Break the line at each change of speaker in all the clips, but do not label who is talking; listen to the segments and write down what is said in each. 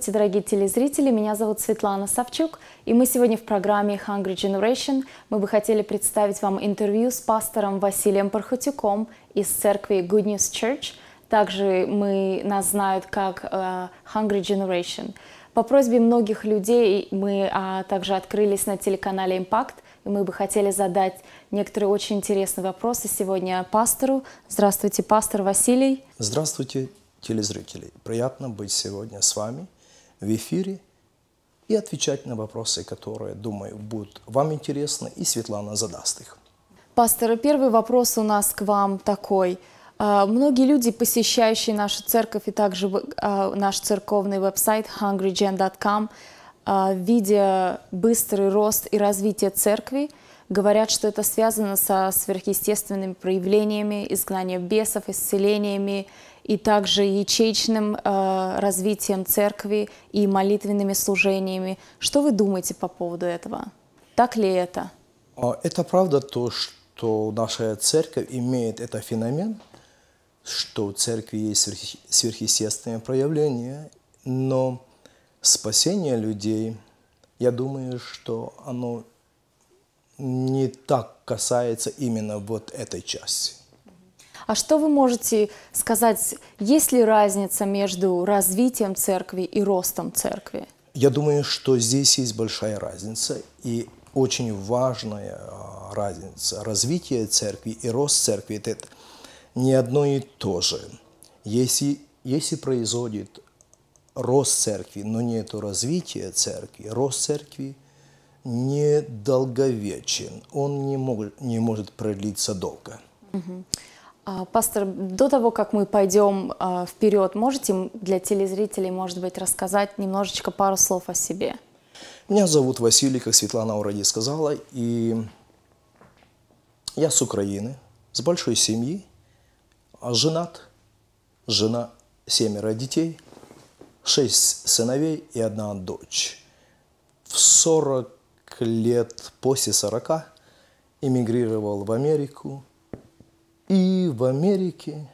Здравствуйте, дорогие телезрители! Меня зовут Светлана Савчук, и мы сегодня в программе Hungry Generation. Мы бы хотели представить вам интервью с пастором Василием Пархутюком из церкви Good News Church. Также мы, нас знают как uh, Hungry Generation. По просьбе многих людей мы а, также открылись на телеканале Impact, и мы бы хотели задать некоторые очень интересные вопросы сегодня пастору. Здравствуйте, пастор Василий.
Здравствуйте, телезрители. Приятно быть сегодня с вами в эфире и отвечать на вопросы, которые, думаю, будут вам интересны, и Светлана задаст их.
Пастор, первый вопрос у нас к вам такой. А, многие люди, посещающие нашу церковь и также а, наш церковный веб-сайт hungrygen.com, а, видя быстрый рост и развитие церкви, говорят, что это связано со сверхъестественными проявлениями, изгнанием бесов, исцелениями и также ячеечным э, развитием церкви и молитвенными служениями. Что вы думаете по поводу этого? Так ли это?
А, это правда то, что наша церковь имеет этот феномен, что у церкви есть сверх... сверхъестественное проявление, но спасение людей, я думаю, что оно не так касается именно вот этой части.
А что вы можете сказать, есть ли разница между развитием церкви и ростом церкви?
Я думаю, что здесь есть большая разница, и очень важная а, разница. Развитие церкви и рост церкви – это не одно и то же. Если, если произойдет рост церкви, но нет развития церкви, рост церкви недолговечен, он не, мог, не может продлиться долго.
Угу. А, пастор, до того, как мы пойдем а, вперед, можете для телезрителей, может быть, рассказать немножечко пару слов о себе?
Меня зовут Василий, как Светлана Уроди сказала, и я с Украины, с большой семьи, а женат, жена семеро детей, шесть сыновей и одна дочь. В 40 лет после 40 эмигрировал в Америку, и в Америке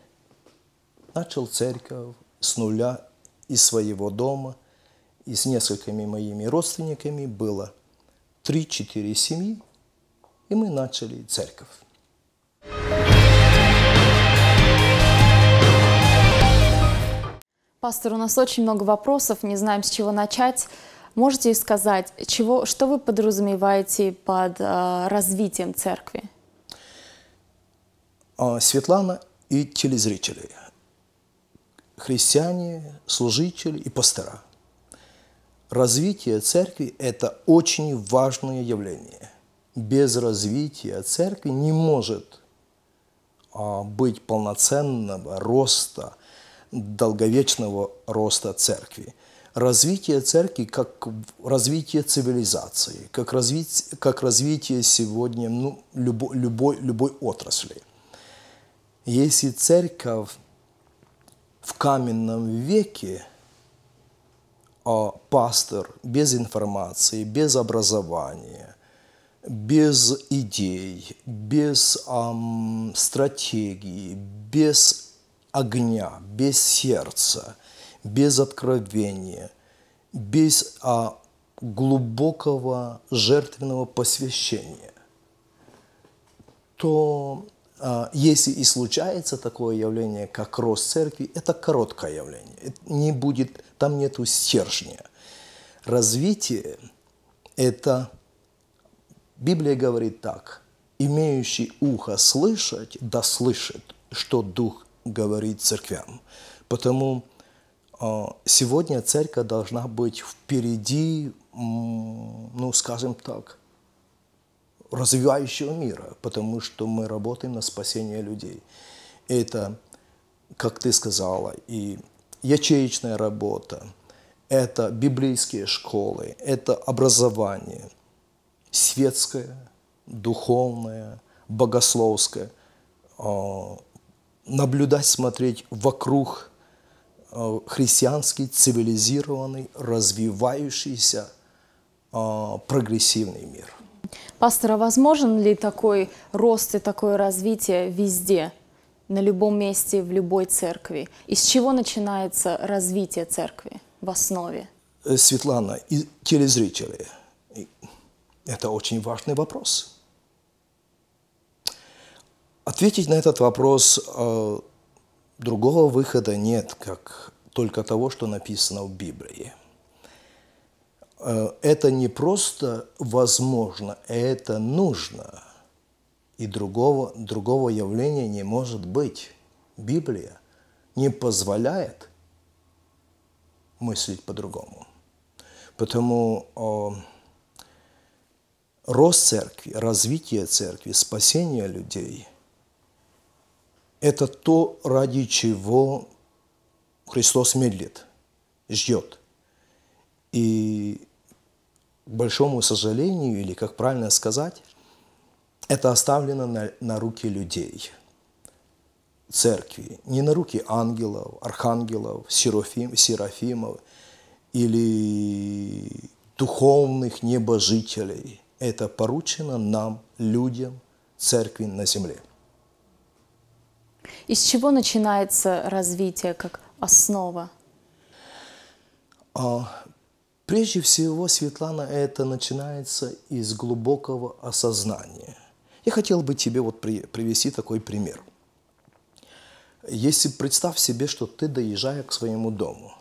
начал церковь с нуля из своего дома, и с несколькими моими родственниками было 3-4 семьи, и мы начали церковь.
Пастор, у нас очень много вопросов, не знаем, с чего начать. Можете сказать, чего, что вы подразумеваете под э, развитием церкви?
А Светлана и телезрители, христиане, служители и пастора. Развитие церкви – это очень важное явление. Без развития церкви не может а, быть полноценного роста, долговечного роста церкви. Развитие церкви как развитие цивилизации, как, разви... как развитие сегодня ну, любо... любой, любой отрасли – если церковь в каменном веке, а пастор без информации, без образования, без идей, без эм, стратегии, без огня, без сердца, без откровения, без э, глубокого жертвенного посвящения, то а, если и случается такое явление, как рост церкви, это короткое явление. не будет, там нет стержня. Развитие – это, Библия говорит так, имеющий ухо слышать, да слышит, что Дух говорит церквям. Потому а, сегодня церковь должна быть впереди, ну, скажем так, развивающего мира, потому что мы работаем на спасение людей. Это, как ты сказала, и ячеечная работа, это библейские школы, это образование, светское, духовное, богословское. А, наблюдать, смотреть вокруг а, христианский, цивилизированный, развивающийся, а, прогрессивный мир –
Пастор, а возможен ли такой рост и такое развитие везде, на любом месте, в любой церкви? Из чего начинается развитие церкви в основе?
Э, Светлана, и телезрители, это очень важный вопрос. Ответить на этот вопрос э, другого выхода нет, как только того, что написано в Библии – Э, это не просто возможно, это нужно. И другого, другого явления не может быть. Библия не позволяет мыслить по-другому. Потому о, э, рост церкви, развитие церкви, спасение людей – это то, ради чего Христос медлит, ждет. И к большому сожалению, или как правильно сказать, это оставлено на, на руки людей, церкви, не на руки ангелов, архангелов, серафим, серафимов или духовных небожителей. Это поручено нам, людям, церкви на земле.
Из чего начинается развитие как основа?
А, Прежде всего, Светлана, это начинается из глубокого осознания. Я хотел бы тебе вот привести такой пример. Если представь себе, что ты доезжая к своему дому,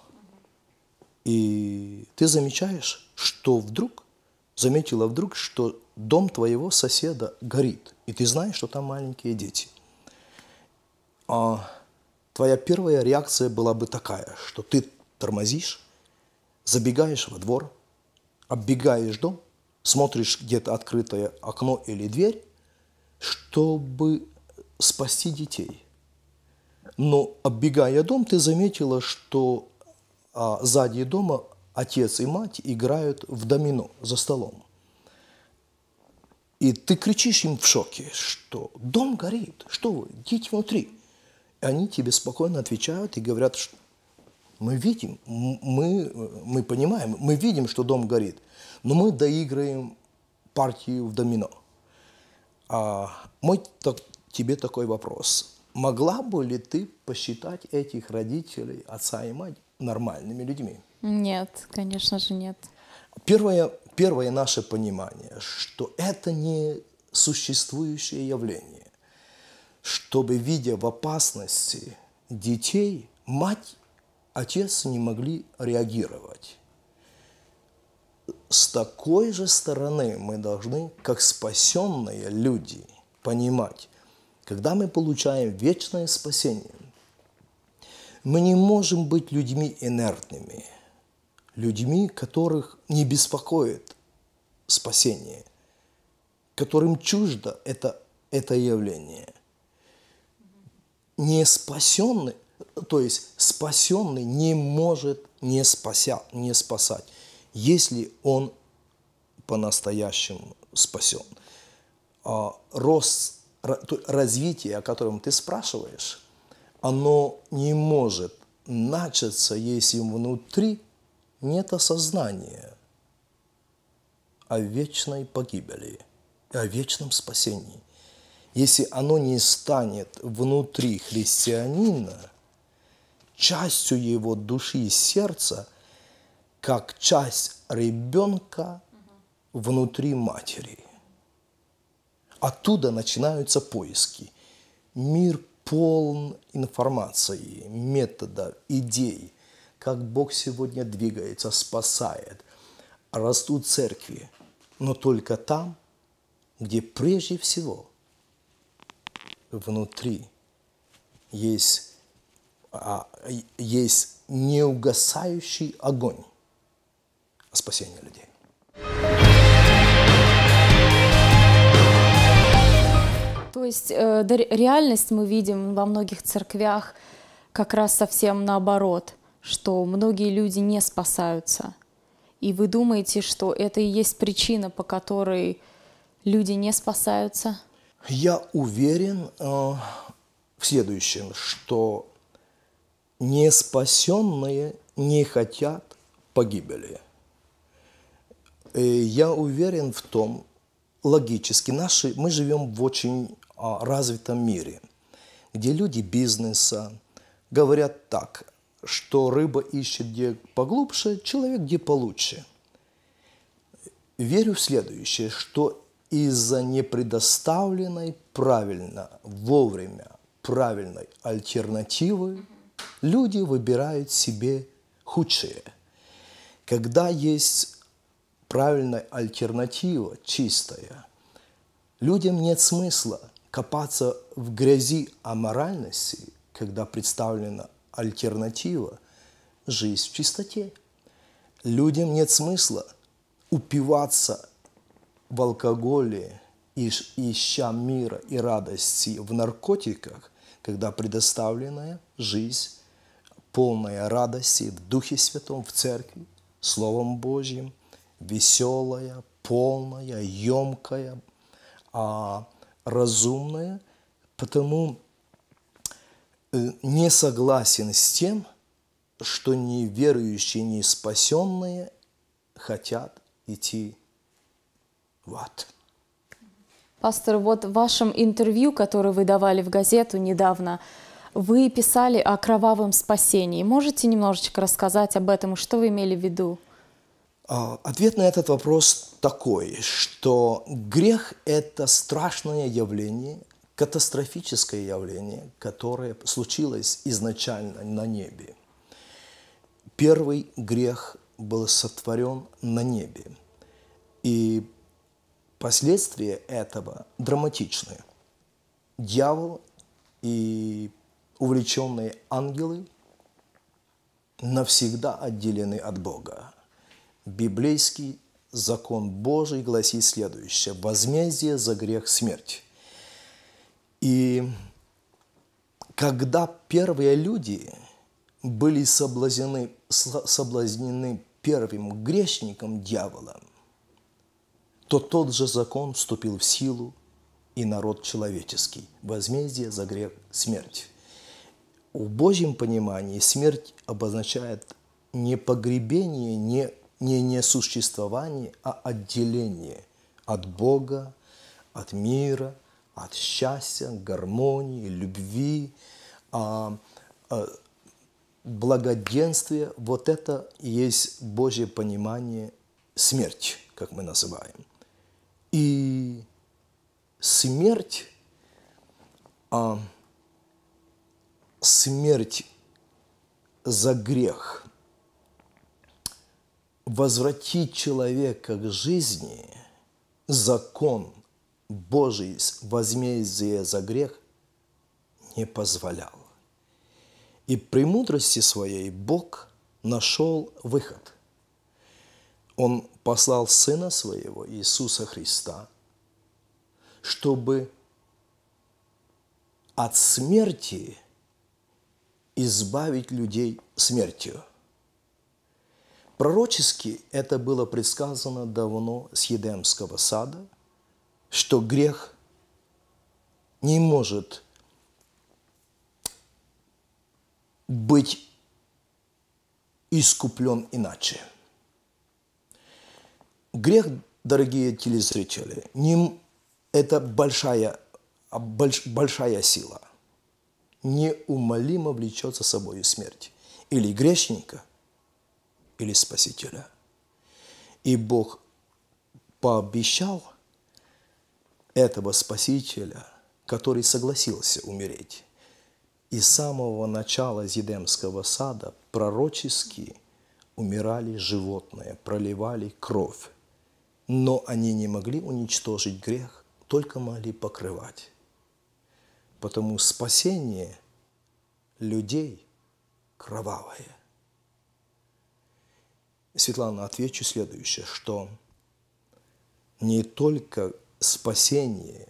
и ты замечаешь, что вдруг, заметила вдруг, что дом твоего соседа горит, и ты знаешь, что там маленькие дети. А твоя первая реакция была бы такая, что ты тормозишь, Забегаешь во двор, оббегаешь дом, смотришь где-то открытое окно или дверь, чтобы спасти детей. Но оббегая дом, ты заметила, что а, сзади дома отец и мать играют в домино за столом. И ты кричишь им в шоке, что дом горит, что вы, идите внутри. И они тебе спокойно отвечают и говорят, что мы видим, мы, мы понимаем, мы видим, что дом горит, но мы доиграем партию в домино. А, мой так, тебе такой вопрос. Могла бы ли ты посчитать этих родителей, отца и мать, нормальными людьми?
Нет, конечно же нет.
Первое, первое наше понимание, что это не существующее явление. Чтобы, видя в опасности детей, мать отец не могли реагировать. С такой же стороны мы должны, как спасенные люди, понимать, когда мы получаем вечное спасение, мы не можем быть людьми инертными, людьми, которых не беспокоит спасение, которым чуждо это, это явление. Не спасенный то есть спасенный не может не, спася, не спасать, если он по-настоящему спасен. А рост, развитие, о котором ты спрашиваешь, оно не может начаться, если внутри нет осознания о вечной погибели, о вечном спасении. Если оно не станет внутри христианина – частью его души и сердца, как часть ребенка внутри матери. Оттуда начинаются поиски. Мир полон информации, методов, идей, как Бог сегодня двигается, спасает. Растут церкви, но только там, где прежде всего внутри есть а, есть неугасающий огонь спасения людей.
То есть э, реальность мы видим во многих церквях как раз совсем наоборот, что многие люди не спасаются. И вы думаете, что это и есть причина, по которой люди не спасаются?
Я уверен э, в следующем, что неспасенные не хотят погибели. И э, я уверен в том, логически, наши, мы живем в очень а, развитом мире, где люди бизнеса говорят так, что рыба ищет где поглубже, человек где получше. Верю в следующее, что из-за непредоставленной правильно, вовремя, правильной альтернативы люди выбирают себе худшее. Когда есть правильная альтернатива, чистая, людям нет смысла копаться в грязи аморальности, когда представлена альтернатива – жизнь в чистоте. Людям нет смысла упиваться в алкоголе, ища мира и радости в наркотиках, когда предоставленная жизнь полная радости в Духе Святом, в Церкви, Словом Божьим, веселая, полная, емкая, а разумная, потому э, не согласен с тем, что неверующие, не спасенные хотят идти в ад.
Пастор, вот в вашем интервью, которое вы давали в газету недавно, вы писали о кровавом спасении. Можете немножечко рассказать об этом и что вы имели в виду?
А, ответ на этот вопрос такой, что грех – это страшное явление, катастрофическое явление, которое случилось изначально на небе. Первый грех был сотворен на небе. И последствия этого драматичны. Дьявол и увлеченные ангелы навсегда отделены от Бога. Библейский закон Божий гласит следующее. Возмездие за грех – смерть. И когда первые люди были соблазнены, соблазнены первым грешником, дьяволом, то тот же закон вступил в силу и народ человеческий. Возмездие за грех – смерть в Божьем понимании смерть обозначает не погребение, не, не существование, а отделение от Бога, от мира, от счастья, гармонии, любви, а, а, благоденствия. Вот это и есть Божье понимание смерть, как мы называем. И смерть а, – смерть за грех, возвратить человека к жизни, закон Божий возмездие за грех не позволял. И при мудрости своей Бог нашел выход. Он послал Сына Своего, Иисуса Христа, чтобы от смерти – избавить людей смертью. Пророчески это было предсказано давно с Едемского сада, что грех не может быть искуплен иначе. Грех, дорогие телезрители, ним это большая, большая сила – неумолимо влечет за собой смерть или грешника, или спасителя. И Бог пообещал этого спасителя, который согласился умереть. И с самого начала Зидемского сада пророчески умирали животные, проливали кровь. Но они не могли уничтожить грех, только могли покрывать. Потому спасение людей кровавое. Светлана, отвечу следующее, что не только спасение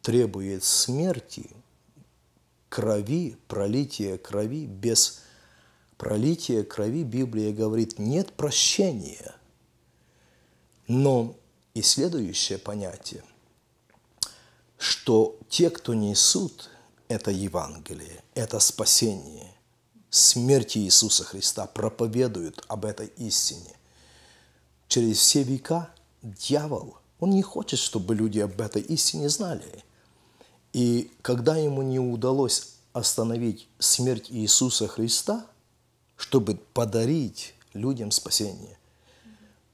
требует смерти, крови, пролития крови, без пролития крови Библия говорит, нет прощения. Но и следующее понятие – что те, кто несут это Евангелие, это спасение, смерти Иисуса Христа, проповедуют об этой истине. Через все века дьявол, он не хочет, чтобы люди об этой истине знали. И когда ему не удалось остановить смерть Иисуса Христа, чтобы подарить людям спасение,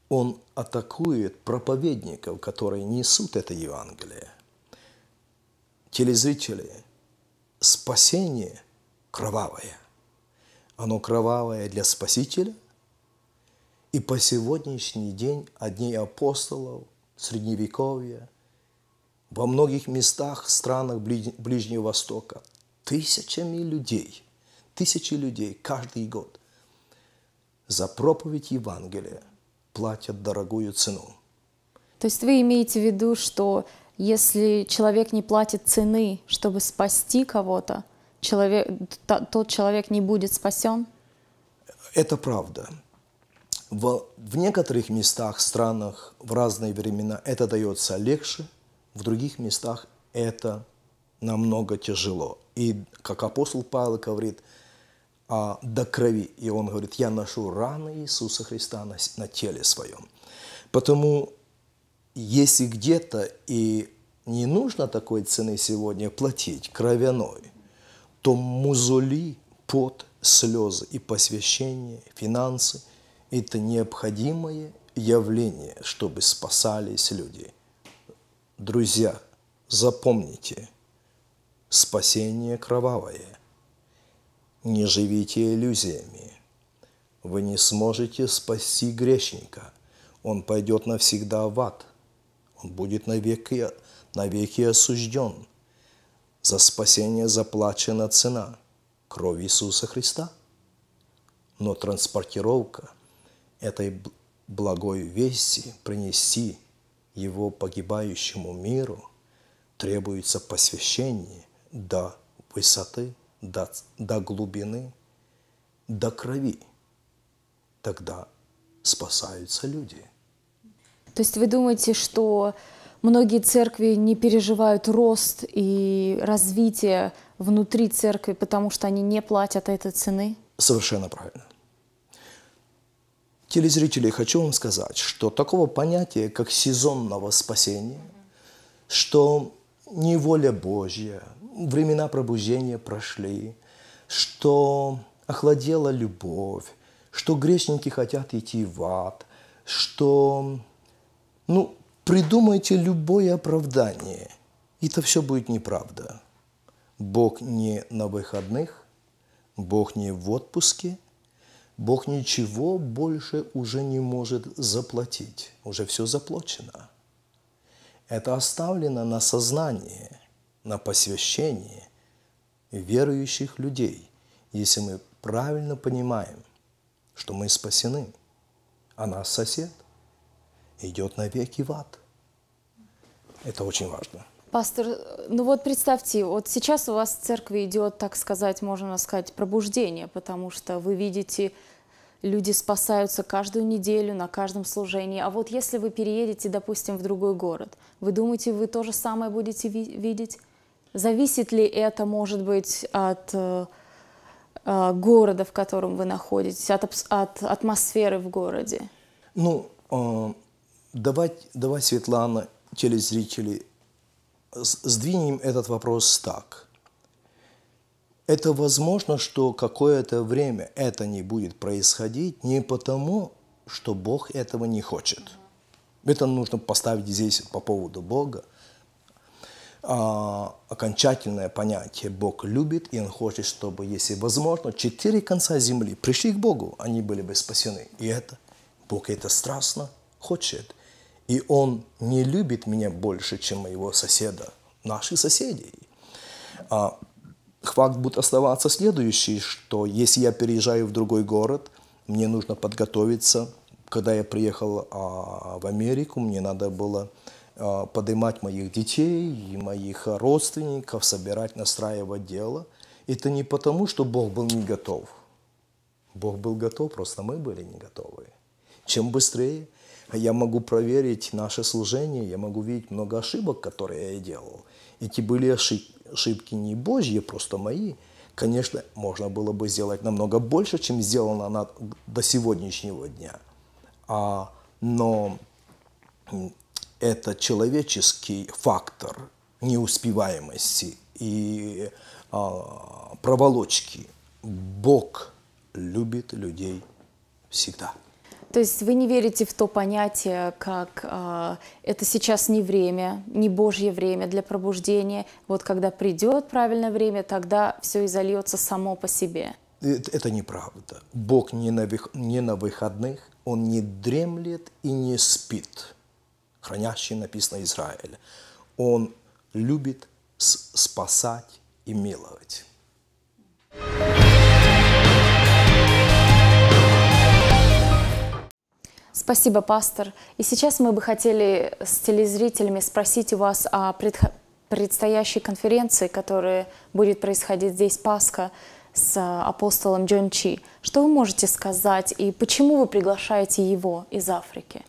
он атакует проповедников, которые несут это Евангелие – телезрители, спасение кровавое. Оно кровавое для Спасителя. И по сегодняшний день одни апостолов Средневековья во многих местах, странах Ближнего Востока тысячами людей, тысячи людей каждый год за проповедь Евангелия платят дорогую цену.
То есть вы имеете в виду, что если человек не платит цены, чтобы спасти кого-то, человек, тот человек не будет спасен?
Это правда. В, в некоторых местах, странах, в разные времена это дается легче, в других местах это намного тяжело. И как апостол Павел говорит, а, до крови. И он говорит, я ношу раны Иисуса Христа на, на теле своем. Потому если где-то и не нужно такой цены сегодня платить кровяной, то музоли, пот, слезы и посвящение, финансы – это необходимое явление, чтобы спасались люди. Друзья, запомните, спасение кровавое. Не живите иллюзиями. Вы не сможете спасти грешника. Он пойдет навсегда в ад – он будет навеки, навеки осужден. За спасение заплачена цена кровь Иисуса Христа. Но транспортировка этой благой вести принести его погибающему миру требуется посвящение до высоты, до, до глубины, до крови. Тогда спасаются люди –
то есть вы думаете, что многие церкви не переживают рост и развитие внутри церкви, потому что они не платят этой цены?
Совершенно правильно. Телезрители, хочу вам сказать, что такого понятия, как сезонного спасения, что не воля Божья, времена пробуждения прошли, что охладела любовь, что грешники хотят идти в ад, что ну, придумайте любое оправдание, и это все будет неправда. Бог не на выходных, Бог не в отпуске, Бог ничего больше уже не может заплатить, уже все заплачено. Это оставлено на сознание, на посвящение верующих людей, если мы правильно понимаем, что мы спасены, а нас сосед идет навеки в ад. Это очень важно.
Пастор, ну вот представьте, вот сейчас у вас в церкви идет, так сказать, можно сказать, пробуждение, потому что вы видите, люди спасаются каждую неделю на каждом служении. А вот если вы переедете, допустим, в другой город, вы думаете, вы то же самое будете ви видеть? Зависит ли это, может быть, от э, э города, в котором вы находитесь, от, от атмосферы в городе?
Ну, э давай, давай, Светлана, телезрители, сдвинем этот вопрос так. Это возможно, что какое-то время это не будет происходить не потому, что Бог этого не хочет. Это нужно поставить здесь по поводу Бога. А, окончательное понятие «Бог любит», и Он хочет, чтобы, если возможно, четыре конца земли пришли к Богу, они были бы спасены. И это Бог это страстно хочет. И он не любит меня больше, чем моего соседа, наших соседей. А факт будет оставаться следующий, что если я переезжаю в другой город, мне нужно подготовиться. Когда я приехал а, в Америку, мне надо было а, поднимать моих детей и моих родственников, собирать, настраивать дело. Это не потому, что Бог был не готов. Бог был готов, просто мы были не готовы. Чем быстрее, я могу проверить наше служение, я могу видеть много ошибок, которые я делал. Эти были ошибки не божьи, просто мои. Конечно, можно было бы сделать намного больше, чем сделано она до сегодняшнего дня. А, но это человеческий фактор неуспеваемости и а, проволочки. Бог любит людей всегда.
То есть вы не верите в то понятие, как э, это сейчас не время, не Божье время для пробуждения. Вот когда придет правильное время, тогда все и зальется само по себе.
Это, это неправда. Бог не на, не на выходных, Он не дремлет и не спит. Хранящий написано Израиль. Он любит спасать и миловать.
Спасибо, пастор. И сейчас мы бы хотели с телезрителями спросить у вас о предстоящей конференции, которая будет происходить здесь Пасха с а, апостолом Джон Чи. Что вы можете сказать и почему вы приглашаете его из Африки?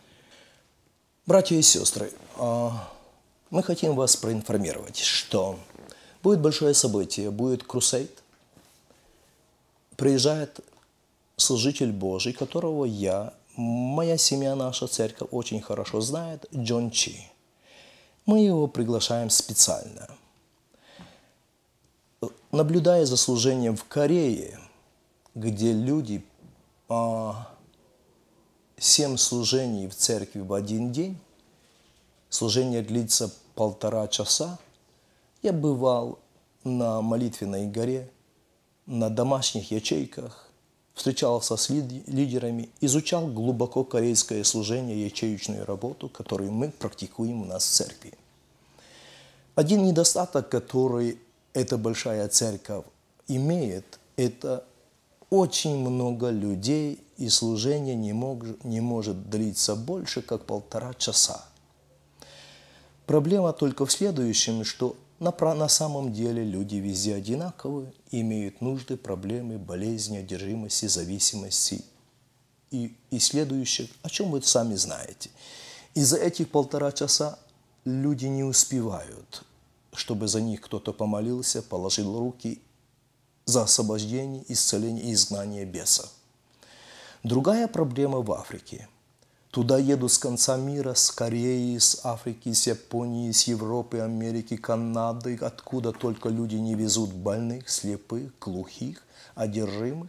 Братья и сестры, а, мы хотим вас проинформировать, что будет большое событие, будет крусейд. Приезжает служитель Божий, которого я моя семья, наша церковь очень хорошо знает Джон Чи. Мы его приглашаем специально. Наблюдая за служением в Корее, где люди а, 7 служений в церкви в один день, служение длится полтора часа, я бывал на молитвенной горе, на домашних ячейках, встречался с лидерами, изучал глубоко корейское служение и ячеечную работу, которую мы практикуем у нас в церкви. Один недостаток, который эта большая церковь имеет, это очень много людей, и служение не, мог, не может длиться больше, как полтора часа. Проблема только в следующем, что на, самом деле люди везде одинаковы, имеют нужды, проблемы, болезни, одержимости, зависимости и, и следующих, о чем вы сами знаете. из за этих полтора часа люди не успевают, чтобы за них кто-то помолился, положил руки за освобождение, исцеление и изгнание бесов. Другая проблема в Африке – Туда еду с конца мира, с Кореи, с Африки, с Японии, с Европы, Америки, Канады, откуда только люди не везут больных, слепых, глухих, одержимых.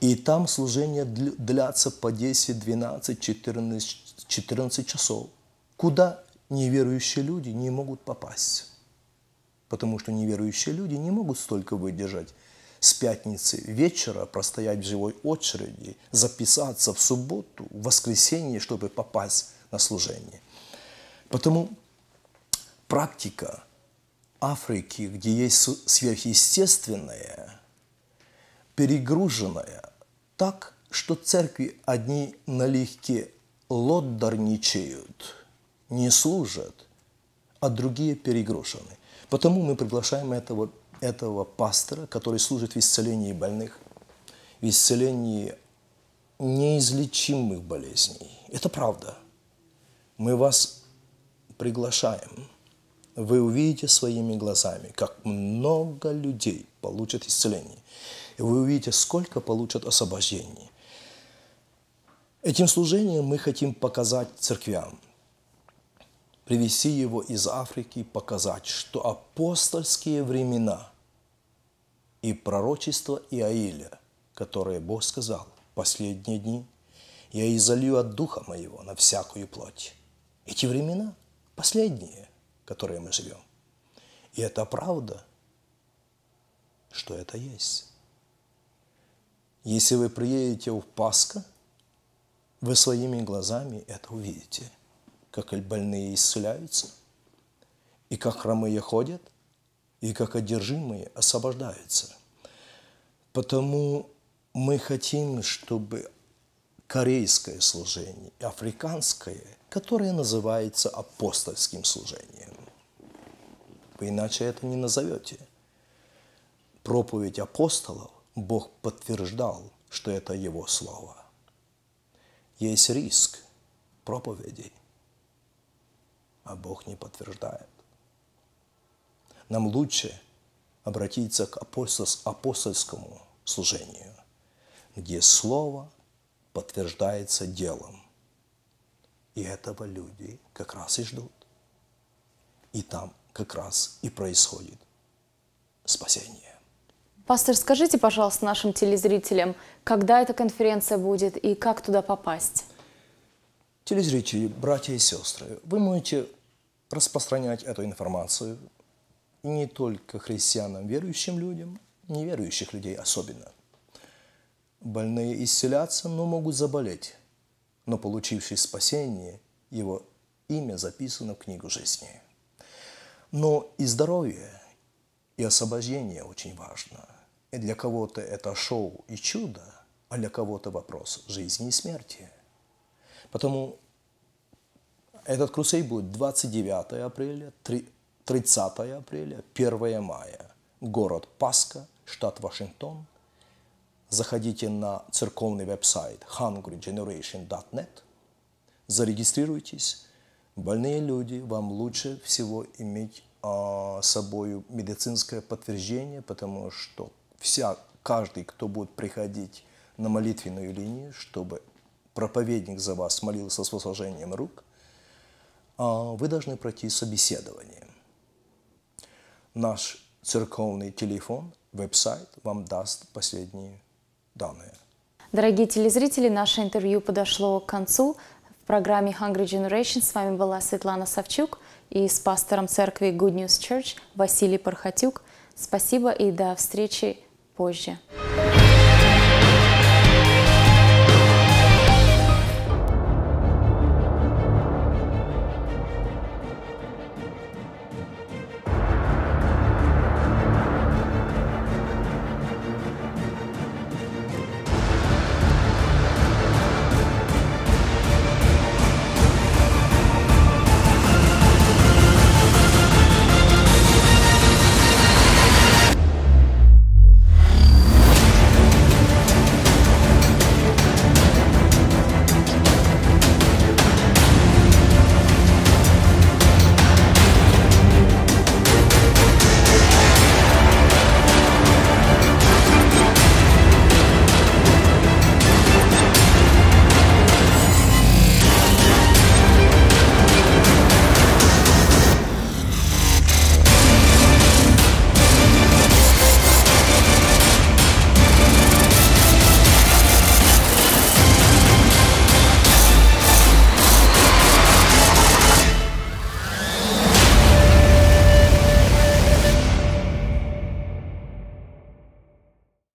И там служение длятся по 10, 12, 14, 14 часов. Куда неверующие люди не могут попасть. Потому что неверующие люди не могут столько выдержать с пятницы вечера простоять в живой очереди, записаться в субботу, в воскресенье, чтобы попасть на служение. Потому практика Африки, где есть сверхъестественное, перегруженное, так, что церкви одни налегке лоддарничают, не служат, а другие перегружены. Потому мы приглашаем этого этого пастора, который служит в исцелении больных, в исцелении неизлечимых болезней. Это правда. Мы вас приглашаем. Вы увидите своими глазами, как много людей получат исцеление. И вы увидите, сколько получат освобождение. Этим служением мы хотим показать церквям – привести его из Африки и показать, что апостольские времена и пророчество Иаиля, которое Бог сказал в последние дни, я изолью от духа моего на всякую плоть. Эти времена последние, которые мы живем. И это правда, что это есть. Если вы приедете в Пасха, вы своими глазами это увидите – как больные исцеляются, и как хромые ходят, и как одержимые освобождаются. Потому мы хотим, чтобы корейское служение, африканское, которое называется апостольским служением. Вы иначе это не назовете. Проповедь апостолов Бог подтверждал, что это его слово. Есть риск проповедей – а Бог не подтверждает. Нам лучше обратиться к апостольскому служению, где слово подтверждается делом. И этого люди как раз и ждут. И там как раз и происходит спасение.
Пастор, скажите, пожалуйста, нашим телезрителям, когда эта конференция будет и как туда попасть?
Телезрители, братья и сестры, вы можете распространять эту информацию не только христианам, верующим людям, неверующих людей особенно. Больные исцелятся, но могут заболеть, но получивший спасение, его имя записано в книгу жизни. Но и здоровье, и освобождение очень важно. И для кого-то это шоу и чудо, а для кого-то вопрос жизни и смерти. Потому этот крусей будет 29 апреля, 30 апреля, 1 мая. Город Паска, штат Вашингтон. Заходите на церковный веб-сайт hungrygeneration.net, зарегистрируйтесь. Больные люди, вам лучше всего иметь а, с собой медицинское подтверждение, потому что вся, каждый, кто будет приходить на молитвенную линию, чтобы проповедник за вас молился с возложением рук – а, вы должны пройти собеседование. Наш церковный телефон, веб-сайт вам даст последние данные.
Дорогие телезрители, наше интервью подошло к концу. В программе Hungry Generation с вами была Светлана Савчук и с пастором церкви Good News Church Василий Пархатюк. Спасибо и до встречи позже.